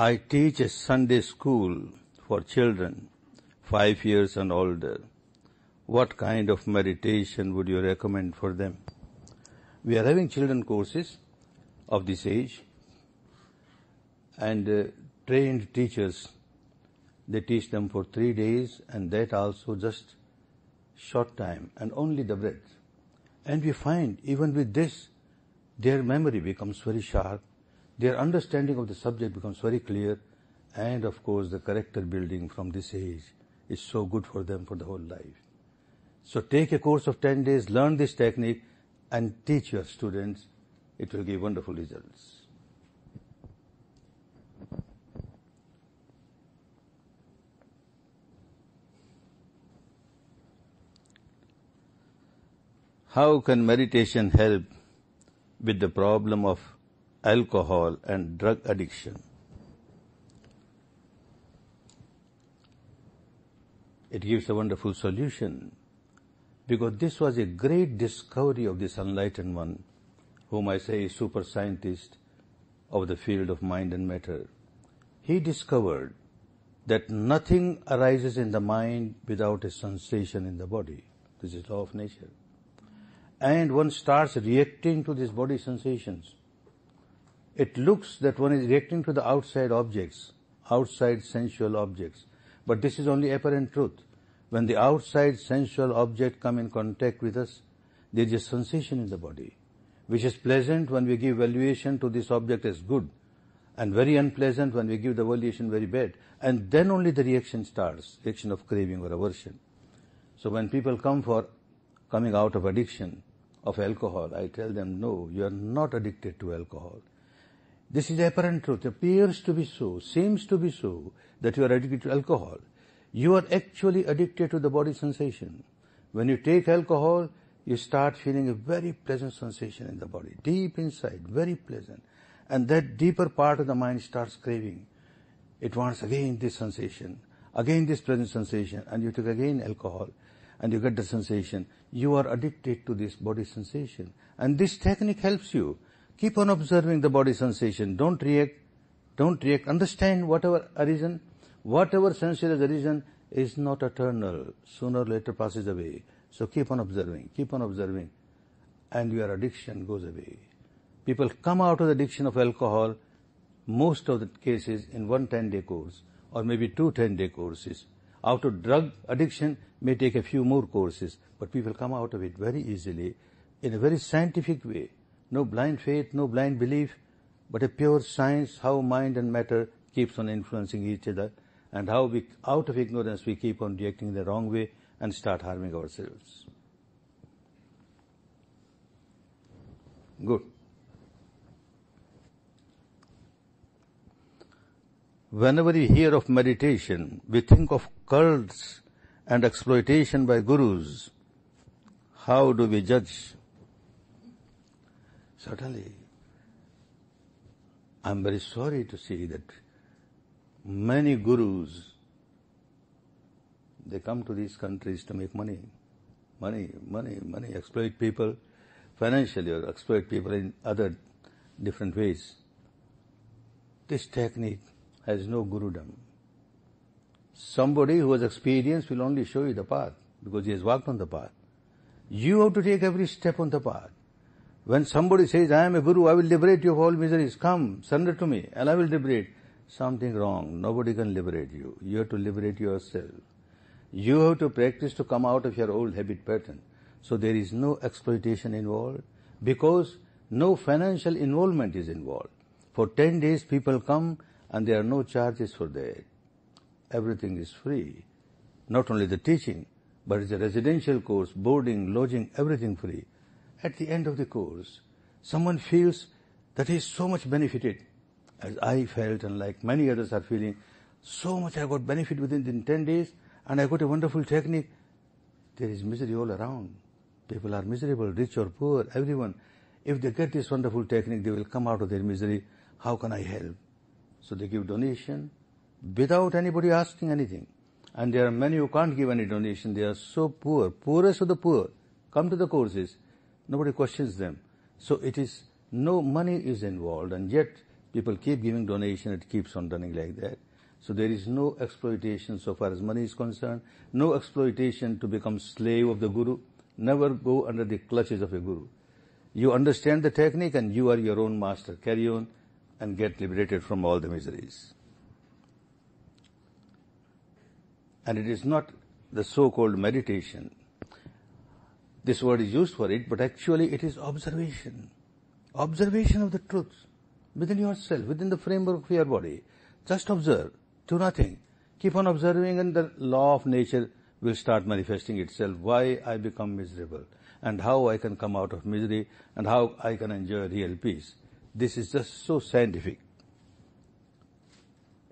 I teach a Sunday school for children, five years and older. What kind of meditation would you recommend for them? We are having children courses of this age and uh, trained teachers, they teach them for three days and that also just short time and only the breath. And we find even with this, their memory becomes very sharp their understanding of the subject becomes very clear, and of course, the character building from this age is so good for them for the whole life. So take a course of 10 days, learn this technique, and teach your students. It will give wonderful results. How can meditation help with the problem of alcohol, and drug addiction. It gives a wonderful solution because this was a great discovery of this enlightened one, whom I say is super scientist of the field of mind and matter. He discovered that nothing arises in the mind without a sensation in the body. This is law of nature. And one starts reacting to these body sensations it looks that one is reacting to the outside objects, outside sensual objects. But this is only apparent truth. When the outside sensual object come in contact with us, there is a sensation in the body, which is pleasant when we give valuation to this object as good, and very unpleasant when we give the valuation very bad. And then only the reaction starts, reaction of craving or aversion. So when people come for coming out of addiction of alcohol, I tell them, no, you are not addicted to alcohol. This is apparent truth, appears to be so, seems to be so, that you are addicted to alcohol. You are actually addicted to the body sensation. When you take alcohol, you start feeling a very pleasant sensation in the body, deep inside, very pleasant. And that deeper part of the mind starts craving. It wants again this sensation, again this pleasant sensation, and you take again alcohol, and you get the sensation. You are addicted to this body sensation. And this technique helps you Keep on observing the body sensation. Don't react. Don't react. Understand whatever arisen, whatever sensation has arisen is not eternal. Sooner or later passes away. So keep on observing. Keep on observing. And your addiction goes away. People come out of the addiction of alcohol, most of the cases, in one 10-day course or maybe two 10-day courses. Out of drug addiction may take a few more courses, but people come out of it very easily in a very scientific way no blind faith, no blind belief, but a pure science how mind and matter keeps on influencing each other and how we, out of ignorance we keep on reacting the wrong way and start harming ourselves. Good. Whenever we hear of meditation, we think of cults and exploitation by gurus. How do we judge Certainly, I am very sorry to see that many gurus, they come to these countries to make money, money, money, money, exploit people financially or exploit people in other different ways. This technique has no gurudom. Somebody who has experience will only show you the path because he has walked on the path. You have to take every step on the path. When somebody says, I am a guru, I will liberate you of all miseries. Come, surrender to me and I will liberate. Something wrong. Nobody can liberate you. You have to liberate yourself. You have to practice to come out of your old habit pattern. So there is no exploitation involved because no financial involvement is involved. For 10 days people come and there are no charges for that. Everything is free. Not only the teaching, but it's a residential course, boarding, lodging, everything free at the end of the course, someone feels that he is so much benefited, as I felt and like many others are feeling, so much I got benefit within 10 days and I got a wonderful technique. There is misery all around. People are miserable, rich or poor, everyone. If they get this wonderful technique, they will come out of their misery. How can I help? So they give donation without anybody asking anything. And there are many who can't give any donation. They are so poor, poorest of the poor. Come to the courses. Nobody questions them. So it is no money is involved, and yet people keep giving donation. It keeps on running like that. So there is no exploitation so far as money is concerned, no exploitation to become slave of the guru. Never go under the clutches of a guru. You understand the technique and you are your own master. Carry on and get liberated from all the miseries. And it is not the so-called meditation this word is used for it, but actually it is observation. Observation of the truth within yourself, within the framework of your body. Just observe, do nothing. Keep on observing and the law of nature will start manifesting itself. Why I become miserable and how I can come out of misery and how I can enjoy real peace. This is just so scientific.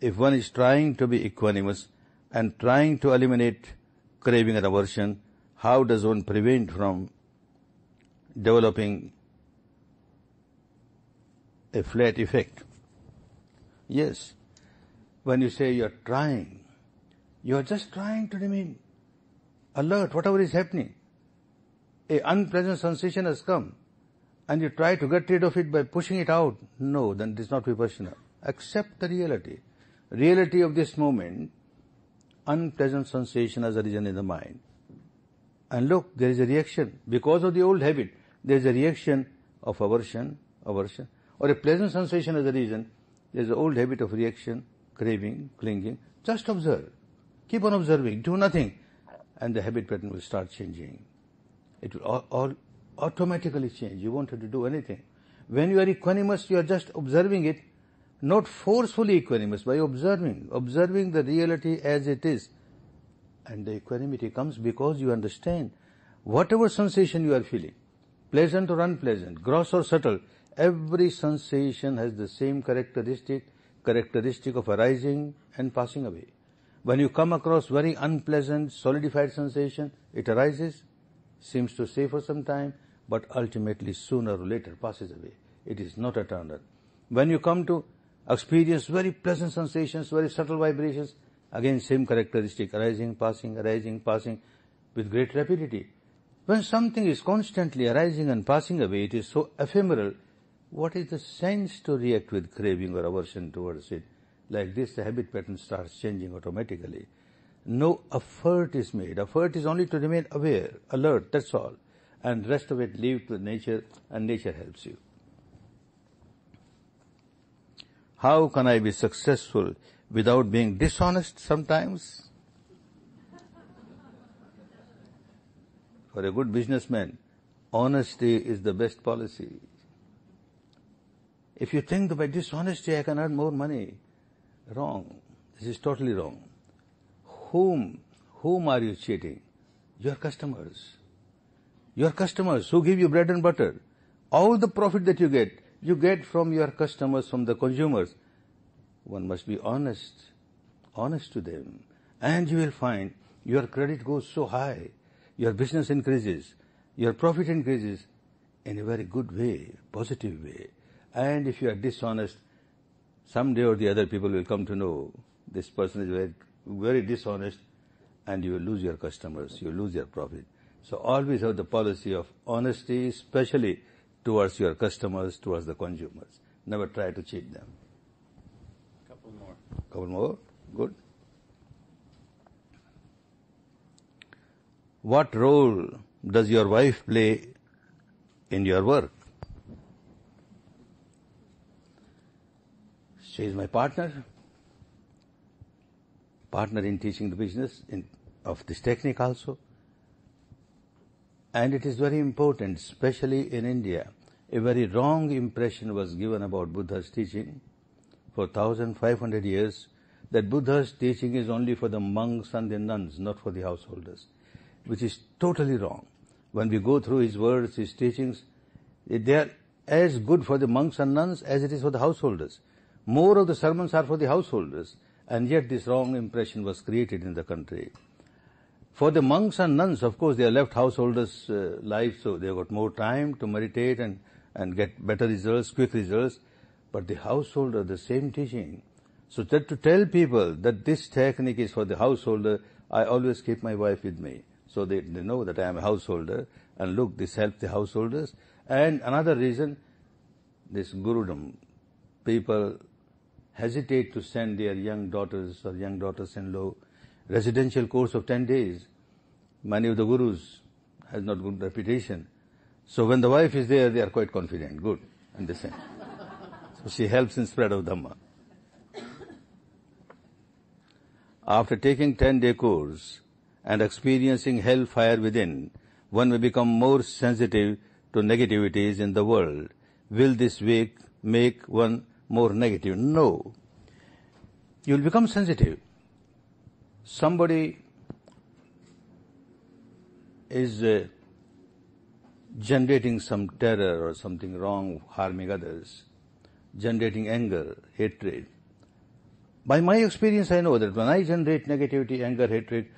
If one is trying to be equanimous and trying to eliminate craving and aversion, how does one prevent from developing a flat effect? Yes, when you say you are trying, you are just trying to remain alert, whatever is happening. A unpleasant sensation has come, and you try to get rid of it by pushing it out. No, then it is not vipassana. Accept the reality. Reality of this moment, unpleasant sensation has arisen in the mind and look, there is a reaction. Because of the old habit, there is a reaction of aversion, aversion, or a pleasant sensation as a reason. There is an old habit of reaction, craving, clinging. Just observe. Keep on observing. Do nothing. And the habit pattern will start changing. It will all, all automatically change. You won't have to do anything. When you are equanimous, you are just observing it, not forcefully equanimous, by observing, observing the reality as it is, and the equanimity comes because you understand whatever sensation you are feeling, pleasant or unpleasant, gross or subtle, every sensation has the same characteristic, characteristic of arising and passing away. When you come across very unpleasant, solidified sensation, it arises, seems to stay for some time, but ultimately sooner or later passes away. It is not eternal. When you come to experience very pleasant sensations, very subtle vibrations, Again, same characteristic, arising, passing, arising, passing, with great rapidity. When something is constantly arising and passing away, it is so ephemeral, what is the sense to react with craving or aversion towards it? Like this, the habit pattern starts changing automatically. No effort is made. Effort is only to remain aware, alert, that's all. And rest of it leave to nature, and nature helps you. How can I be successful without being dishonest sometimes? For a good businessman, honesty is the best policy. If you think that by dishonesty I can earn more money, wrong. This is totally wrong. Whom, whom are you cheating? Your customers. Your customers who give you bread and butter. All the profit that you get, you get from your customers, from the consumers. One must be honest, honest to them. And you will find your credit goes so high, your business increases, your profit increases in a very good way, positive way. And if you are dishonest, someday or the other people will come to know this person is very, very dishonest and you will lose your customers, you will lose your profit. So always have the policy of honesty, especially towards your customers, towards the consumers. Never try to cheat them couple more, good. What role does your wife play in your work? She is my partner, partner in teaching the business in, of this technique also. And it is very important, especially in India. A very wrong impression was given about Buddha's teaching for 1500 years that Buddha's teaching is only for the monks and the nuns, not for the householders, which is totally wrong. When we go through his words, his teachings, they are as good for the monks and nuns as it is for the householders. More of the sermons are for the householders, and yet this wrong impression was created in the country. For the monks and nuns, of course, they are left householders' uh, so they got more time to meditate and, and get better results, quick results but the householder the same teaching. So that to tell people that this technique is for the householder, I always keep my wife with me. So they, they know that I am a householder and look, this helps the householders. And another reason, this gurudom, people hesitate to send their young daughters or young daughters-in-law residential course of 10 days. Many of the gurus has not good reputation. So when the wife is there, they are quite confident, good, and they send. So she helps in spread of Dhamma. After taking 10-day course and experiencing hellfire within, one may become more sensitive to negativities in the world. Will this week make one more negative? No. You'll become sensitive. Somebody is uh, generating some terror or something wrong, harming others generating anger, hatred. By my experience, I know that when I generate negativity, anger, hatred,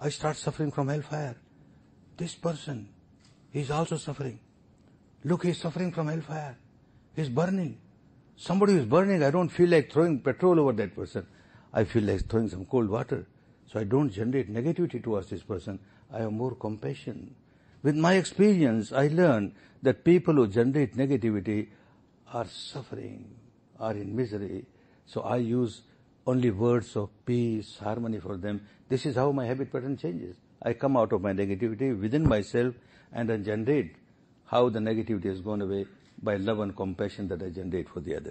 I start suffering from hellfire. This person is also suffering. Look, he's suffering from hellfire. He's burning. Somebody is burning. I don't feel like throwing petrol over that person. I feel like throwing some cold water. So I don't generate negativity towards this person. I have more compassion. With my experience, I learned that people who generate negativity are suffering, are in misery. So I use only words of peace, harmony for them. This is how my habit pattern changes. I come out of my negativity within myself and I generate how the negativity has gone away by love and compassion that I generate for the others.